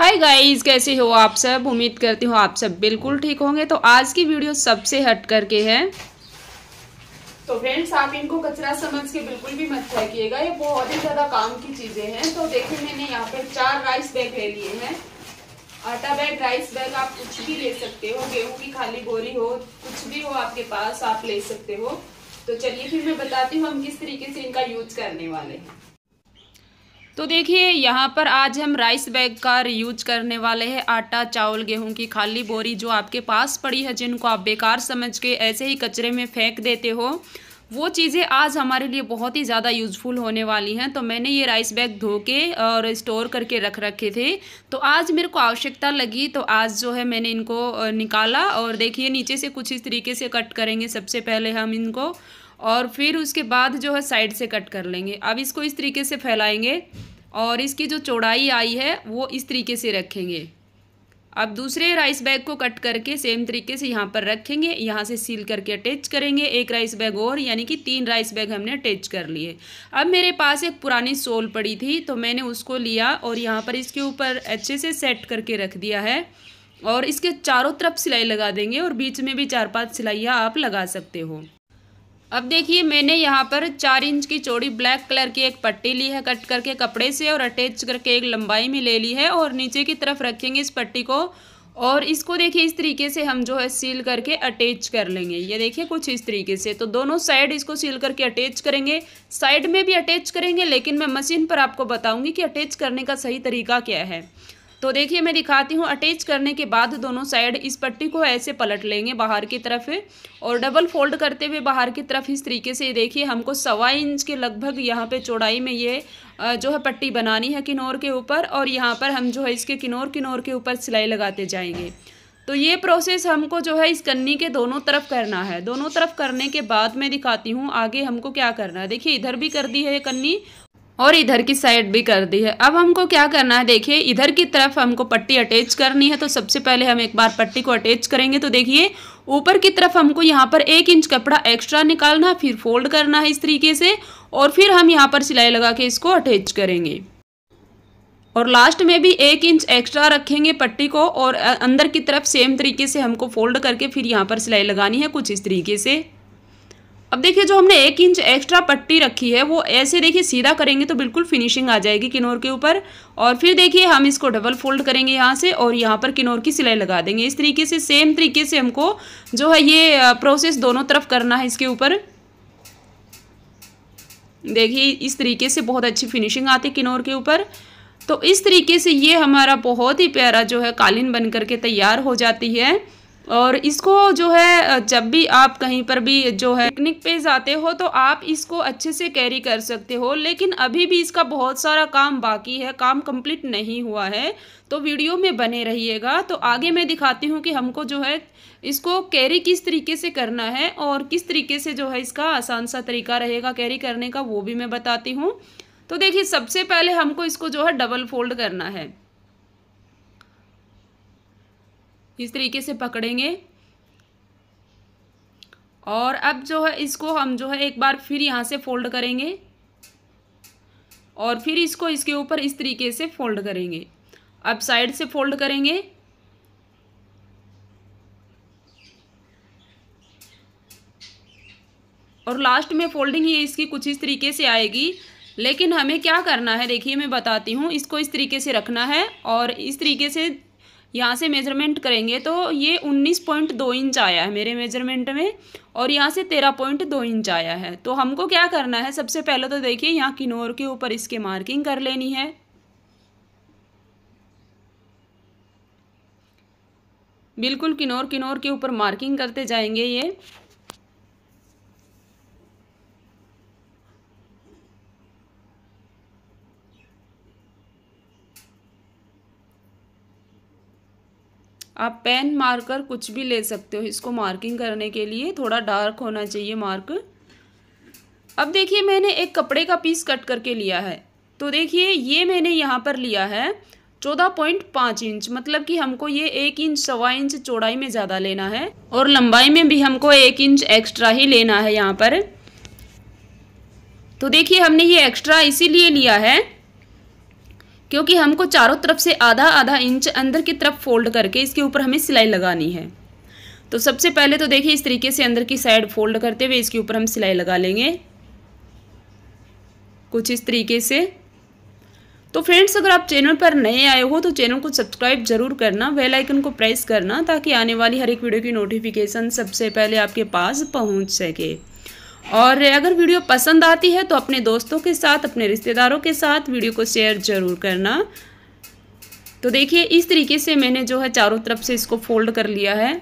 hi guys कैसे हो आप सब उम्मीद करती हूँ आप सब बिल्कुल ठीक होंगे तो आज की वीडियो सबसे हट करके है तो फ्रेंड्स आप इनको कचरा समझ के बिल्कुल भी मत फेंकिएगा ये बहुत ही ज़्यादा काम की चीज़ें हैं तो देखिए मैंने यहाँ पर चार राइस बैग ले लिए हैं आटा बैग राइस बैग आप कुछ भी ले सकते हो गेहूँ की खाली बोरी हो कुछ भी हो आपके पास आप ले सकते हो तो चलिए फिर मैं बताती हूँ हम किस तरीके से इनका यूज करने वाले हैं तो देखिए यहाँ पर आज हम राइस बैग का यूज करने वाले हैं आटा चावल गेहूं की खाली बोरी जो आपके पास पड़ी है जिनको आप बेकार समझ के ऐसे ही कचरे में फेंक देते हो वो चीज़ें आज हमारे लिए बहुत ही ज़्यादा यूज़फुल होने वाली हैं तो मैंने ये राइस बैग धो के और स्टोर करके रख रखे थे तो आज मेरे को आवश्यकता लगी तो आज जो है मैंने इनको निकाला और देखिए नीचे से कुछ इस तरीके से कट करेंगे सबसे पहले हम इनको और फिर उसके बाद जो है साइड से कट कर लेंगे अब इसको इस तरीके से फैलाएंगे और इसकी जो चौड़ाई आई है वो इस तरीके से रखेंगे अब दूसरे राइस बैग को कट करके सेम तरीके से यहाँ पर रखेंगे यहाँ से सील करके अटैच करेंगे एक राइस बैग और यानी कि तीन राइस बैग हमने अटैच कर लिए अब मेरे पास एक पुरानी सोल पड़ी थी तो मैंने उसको लिया और यहाँ पर इसके ऊपर अच्छे से सेट करके रख दिया है और इसके चारों तरफ सिलाई लगा देंगे और बीच में भी चार पाँच सिलाइयाँ आप लगा सकते हो अब देखिए मैंने यहाँ पर चार इंच की चौड़ी ब्लैक कलर की एक पट्टी ली है कट करके कपड़े से और अटैच करके एक लंबाई में ले ली है और नीचे की तरफ रखेंगे इस पट्टी को और इसको देखिए इस तरीके से हम जो है सील करके अटैच कर लेंगे ये देखिए कुछ इस तरीके से तो दोनों साइड इसको सील करके अटैच करेंगे साइड में भी अटैच करेंगे लेकिन मैं मशीन पर आपको बताऊंगी कि अटैच करने का सही तरीका क्या है तो देखिए मैं दिखाती हूँ अटैच करने के बाद दोनों साइड इस पट्टी को ऐसे पलट लेंगे बाहर की तरफ और डबल फोल्ड करते हुए बाहर की तरफ इस तरीके से देखिए हमको सवा इंच के लगभग यहाँ पे चौड़ाई में ये जो है पट्टी बनानी है किनौर के ऊपर और यहाँ पर हम जो है इसके किनौर किनौर के ऊपर सिलाई लगाते जाएंगे तो ये प्रोसेस हमको जो है इस कन्नी के दोनों तरफ करना है दोनों तरफ करने के बाद मैं दिखाती हूँ आगे हमको क्या करना है देखिए इधर भी कर दी है ये कन्नी और इधर की साइड भी कर दी है अब हमको क्या करना है देखिए इधर की तरफ हमको पट्टी अटैच करनी है तो सबसे पहले हम एक बार पट्टी को अटैच करेंगे तो देखिए ऊपर की तरफ हमको यहाँ पर एक इंच कपड़ा एक्स्ट्रा निकालना फिर फोल्ड करना है इस तरीके से और फिर हम यहाँ पर सिलाई लगा के इसको अटैच करेंगे और लास्ट में भी एक इंच एक्स्ट्रा रखेंगे पट्टी को और अंदर की तरफ सेम तरीके से हमको फोल्ड करके फिर यहाँ पर सिलाई लगानी है कुछ इस तरीके से अब देखिए जो हमने एक इंच एक्स्ट्रा पट्टी रखी है वो ऐसे देखिए सीधा करेंगे तो बिल्कुल फिनिशिंग आ जाएगी किनोर के ऊपर और फिर देखिए हम इसको डबल फोल्ड करेंगे यहाँ से और यहाँ पर किनोर की सिलाई लगा देंगे इस तरीके से सेम तरीके से हमको जो है ये प्रोसेस दोनों तरफ करना है इसके ऊपर देखिए इस तरीके से बहुत अच्छी फिनिशिंग आती किनोर के ऊपर तो इस तरीके से ये हमारा बहुत ही प्यारा जो है कालीन बन करके तैयार हो जाती है और इसको जो है जब भी आप कहीं पर भी जो है पिकनिक पे जाते हो तो आप इसको अच्छे से कैरी कर सकते हो लेकिन अभी भी इसका बहुत सारा काम बाकी है काम कंप्लीट नहीं हुआ है तो वीडियो में बने रहिएगा तो आगे मैं दिखाती हूँ कि हमको जो है इसको कैरी किस तरीके से करना है और किस तरीके से जो है इसका आसान सा तरीका रहेगा कैरी करने का वो भी मैं बताती हूँ तो देखिए सबसे पहले हमको इसको जो है डबल फोल्ड करना है इस तरीके से पकड़ेंगे और अब जो है इसको हम जो है एक बार फिर यहाँ से फोल्ड करेंगे और फिर इसको इसके ऊपर इस तरीके से फोल्ड करेंगे अब साइड से फोल्ड करेंगे और लास्ट में फोल्डिंग ये इसकी कुछ इस तरीके से आएगी लेकिन हमें क्या करना है देखिए मैं बताती हूँ इसको इस तरीके से रखना है और इस तरीके से यहाँ से मेजरमेंट करेंगे तो ये 19.2 इंच आया है मेरे मेजरमेंट में और यहाँ से 13.2 इंच आया है तो हमको क्या करना है सबसे पहले तो देखिए यहाँ किनोर के ऊपर इसके मार्किंग कर लेनी है बिल्कुल किनोर किनोर के ऊपर मार्किंग करते जाएंगे ये आप पेन मार्कर कुछ भी ले सकते हो इसको मार्किंग करने के लिए थोड़ा डार्क होना चाहिए मार्क अब देखिए मैंने एक कपड़े का पीस कट करके लिया है तो देखिए ये मैंने यहाँ पर लिया है चौदह पॉइंट पाँच इंच मतलब कि हमको ये एक इंच सवा इंच चौड़ाई में ज़्यादा लेना है और लंबाई में भी हमको एक इंच एक्स्ट्रा ही लेना है यहाँ पर तो देखिए हमने ये एक्स्ट्रा इसीलिए लिया है क्योंकि हमको चारों तरफ से आधा आधा इंच अंदर की तरफ फोल्ड करके इसके ऊपर हमें सिलाई लगानी है तो सबसे पहले तो देखिए इस तरीके से अंदर की साइड फोल्ड करते हुए इसके ऊपर हम सिलाई लगा लेंगे कुछ इस तरीके से तो फ्रेंड्स अगर आप चैनल पर नए आए हो तो चैनल को सब्सक्राइब जरूर करना बेल आइकन को प्रेस करना ताकि आने वाली हर एक वीडियो की नोटिफिकेशन सबसे पहले आपके पास पहुंच सके और अगर वीडियो पसंद आती है तो अपने दोस्तों के साथ अपने रिश्तेदारों के साथ वीडियो को शेयर ज़रूर करना तो देखिए इस तरीके से मैंने जो है चारों तरफ से इसको फोल्ड कर लिया है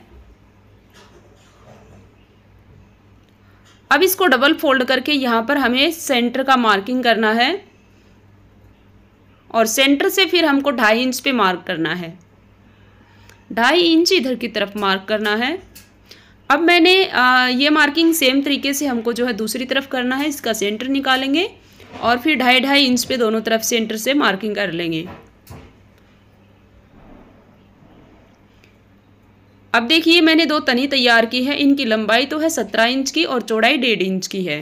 अब इसको डबल फोल्ड करके यहाँ पर हमें सेंटर का मार्किंग करना है और सेंटर से फिर हमको ढाई इंच पे मार्क करना है ढाई इंच इधर की तरफ मार्क करना है अब मैंने ये मार्किंग सेम तरीके से हमको जो है दूसरी तरफ करना है इसका सेंटर निकालेंगे और फिर ढाई ढाई इंच पे दोनों तरफ सेंटर से मार्किंग कर लेंगे अब देखिए मैंने दो तनी तैयार की है इनकी लंबाई तो है सत्रह इंच की और चौड़ाई डेढ़ इंच की है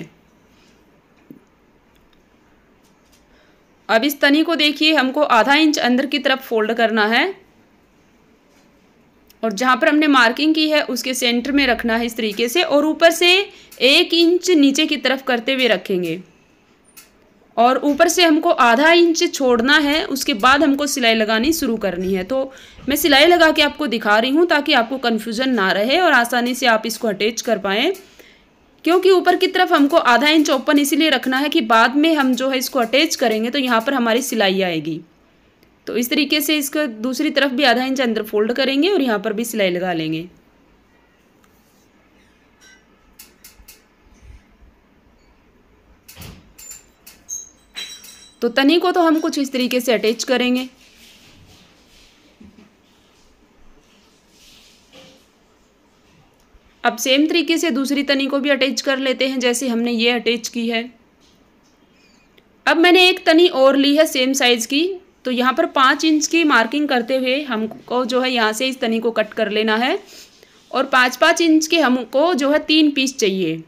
अब इस तनी को देखिए हमको आधा इंच अंदर की तरफ फोल्ड करना है और जहाँ पर हमने मार्किंग की है उसके सेंटर में रखना है इस तरीके से और ऊपर से एक इंच नीचे की तरफ करते हुए रखेंगे और ऊपर से हमको आधा इंच छोड़ना है उसके बाद हमको सिलाई लगानी शुरू करनी है तो मैं सिलाई लगा के आपको दिखा रही हूँ ताकि आपको कन्फ्यूज़न ना रहे और आसानी से आप इसको अटैच कर पाएँ क्योंकि ऊपर की तरफ हमको आधा इंच ओपन इसीलिए रखना है कि बाद में हम जो है इसको अटैच करेंगे तो यहाँ पर हमारी सिलाई आएगी तो इस तरीके से इसका दूसरी तरफ भी आधा इंच अंदर फोल्ड करेंगे और यहाँ पर भी सिलाई लगा लेंगे तो तनी को तो हम कुछ इस तरीके से अटैच करेंगे अब सेम तरीके से दूसरी तनी को भी अटैच कर लेते हैं जैसे हमने ये अटैच की है अब मैंने एक तनी और ली है सेम साइज़ की तो यहाँ पर पाँच इंच की मार्किंग करते हुए हमको जो है यहाँ से इस तनी को कट कर लेना है और पाँच पाँच इंच के हमको जो है तीन पीस चाहिए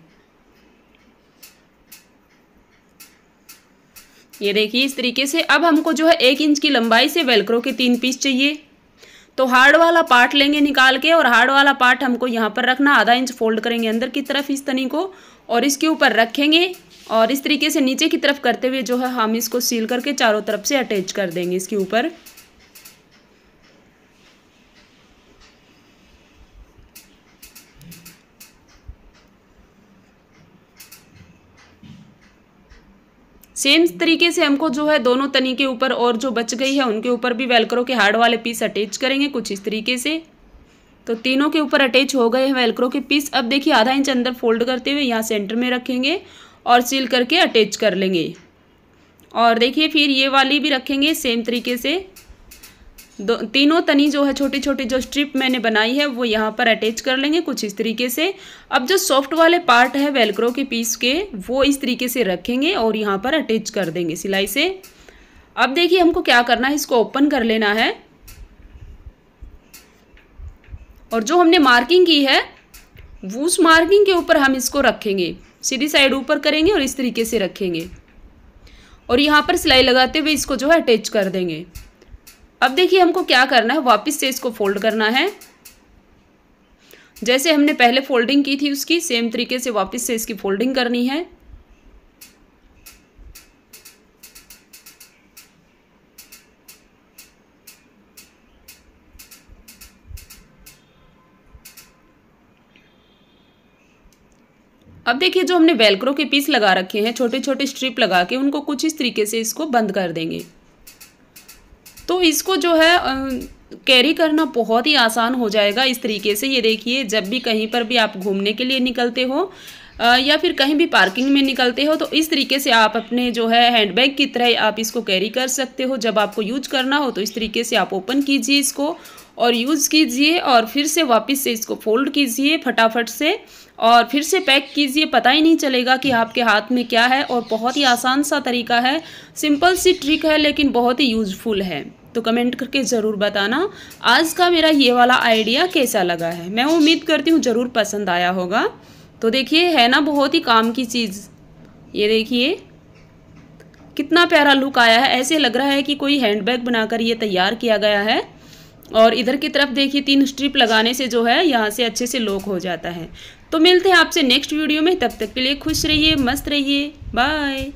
ये देखिए इस तरीके से अब हमको जो है एक इंच की लंबाई से वेलक्रो के तीन पीस चाहिए तो हार्ड वाला पार्ट लेंगे निकाल के और हार्ड वाला पार्ट हमको यहाँ पर रखना आधा इंच फोल्ड करेंगे अंदर की तरफ इस तनी को और इसके ऊपर रखेंगे और इस तरीके से नीचे की तरफ करते हुए जो है हम इसको सील करके चारों तरफ से अटैच कर देंगे इसके ऊपर सेम तरीके से हमको जो है दोनों तनी के ऊपर और जो बच गई है उनके ऊपर भी वेलक्रो के हार्ड वाले पीस अटैच करेंगे कुछ इस तरीके से तो तीनों के ऊपर अटैच हो गए हैं वेलक्रो के पीस अब देखिए आधा इंच अंदर फोल्ड करते हुए यहाँ सेंटर में रखेंगे और सील करके अटैच कर लेंगे और देखिए फिर ये वाली भी रखेंगे सेम तरीके से दो तीनों तनी जो है छोटी छोटी जो स्ट्रिप मैंने बनाई है वो यहाँ पर अटैच कर लेंगे कुछ इस तरीके से अब जो सॉफ्ट वाले पार्ट है वेलक्रो के पीस के वो इस तरीके से रखेंगे और यहाँ पर अटैच कर देंगे सिलाई से अब देखिए हमको क्या करना है इसको ओपन कर लेना है और जो हमने मार्किंग की है उस मार्किंग के ऊपर हम इसको रखेंगे सीधी साइड ऊपर करेंगे और इस तरीके से रखेंगे और यहाँ पर सिलाई लगाते हुए इसको जो है अटैच कर देंगे अब देखिए हमको क्या करना है वापस से इसको फोल्ड करना है जैसे हमने पहले फोल्डिंग की थी उसकी सेम तरीके से वापस से इसकी फोल्डिंग करनी है अब देखिए जो हमने वेलक्रो के पीस लगा रखे हैं छोटे छोटे स्ट्रिप लगा के उनको कुछ इस तरीके से इसको बंद कर देंगे तो इसको जो है कैरी करना बहुत ही आसान हो जाएगा इस तरीके से ये देखिए जब भी कहीं पर भी आप घूमने के लिए निकलते हो या फिर कहीं भी पार्किंग में निकलते हो तो इस तरीके से आप अपने जो है हैंडबैग की तरह आप इसको कैरी कर सकते हो जब आपको यूज करना हो तो इस तरीके से आप ओपन कीजिए इसको और यूज़ कीजिए और फिर से वापस से इसको फोल्ड कीजिए फटाफट से और फिर से पैक कीजिए पता ही नहीं चलेगा कि आपके हाथ में क्या है और बहुत ही आसान सा तरीका है सिंपल सी ट्रिक है लेकिन बहुत ही यूज़फुल है तो कमेंट करके ज़रूर बताना आज का मेरा ये वाला आइडिया कैसा लगा है मैं उम्मीद करती हूँ ज़रूर पसंद आया होगा तो देखिए है ना बहुत ही काम की चीज़ ये देखिए कितना प्यारा लुक आया है ऐसे लग रहा है कि कोई हैंडबैग बनाकर ये तैयार किया गया है और इधर की तरफ देखिए तीन स्ट्रिप लगाने से जो है यहाँ से अच्छे से लॉक हो जाता है तो मिलते हैं आपसे नेक्स्ट वीडियो में तब तक के लिए खुश रहिए मस्त रहिए बाय